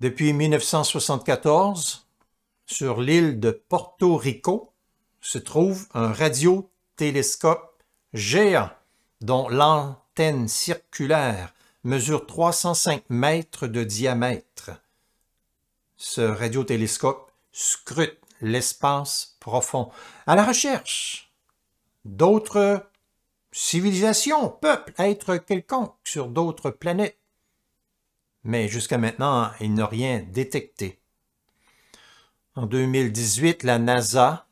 Depuis 1974, sur l'île de Porto Rico se trouve un radiotélescope géant dont l'antenne circulaire mesure 305 mètres de diamètre. Ce radiotélescope scrute l'espace profond à la recherche d'autres civilisations, peuples, êtres quelconques sur d'autres planètes mais jusqu'à maintenant, il n'a rien détecté. En 2018, la NASA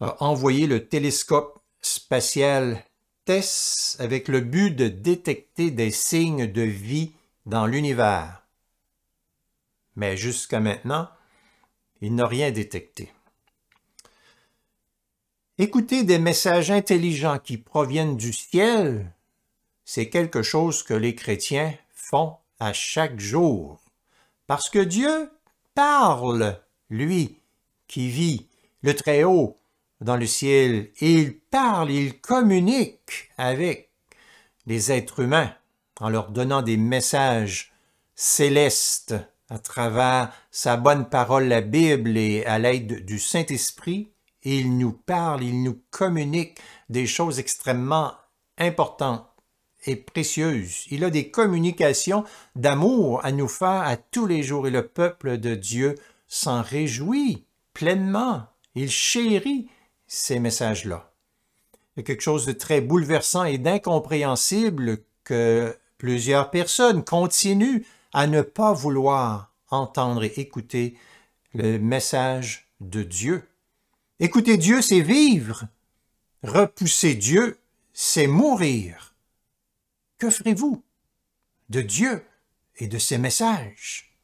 a envoyé le télescope spatial TESS avec le but de détecter des signes de vie dans l'univers. Mais jusqu'à maintenant, il n'a rien détecté. Écouter des messages intelligents qui proviennent du ciel, c'est quelque chose que les chrétiens font à chaque jour. Parce que Dieu parle, lui, qui vit, le Très-Haut, dans le ciel. Il parle, il communique avec les êtres humains en leur donnant des messages célestes à travers sa bonne parole, la Bible, et à l'aide du Saint-Esprit. Il nous parle, il nous communique des choses extrêmement importantes précieuse. Il a des communications d'amour à nous faire à tous les jours et le peuple de Dieu s'en réjouit pleinement. Il chérit ces messages-là. Il y a quelque chose de très bouleversant et d'incompréhensible que plusieurs personnes continuent à ne pas vouloir entendre et écouter le message de Dieu. Écouter Dieu, c'est vivre. Repousser Dieu, c'est mourir. Que ferez-vous de Dieu et de ses messages?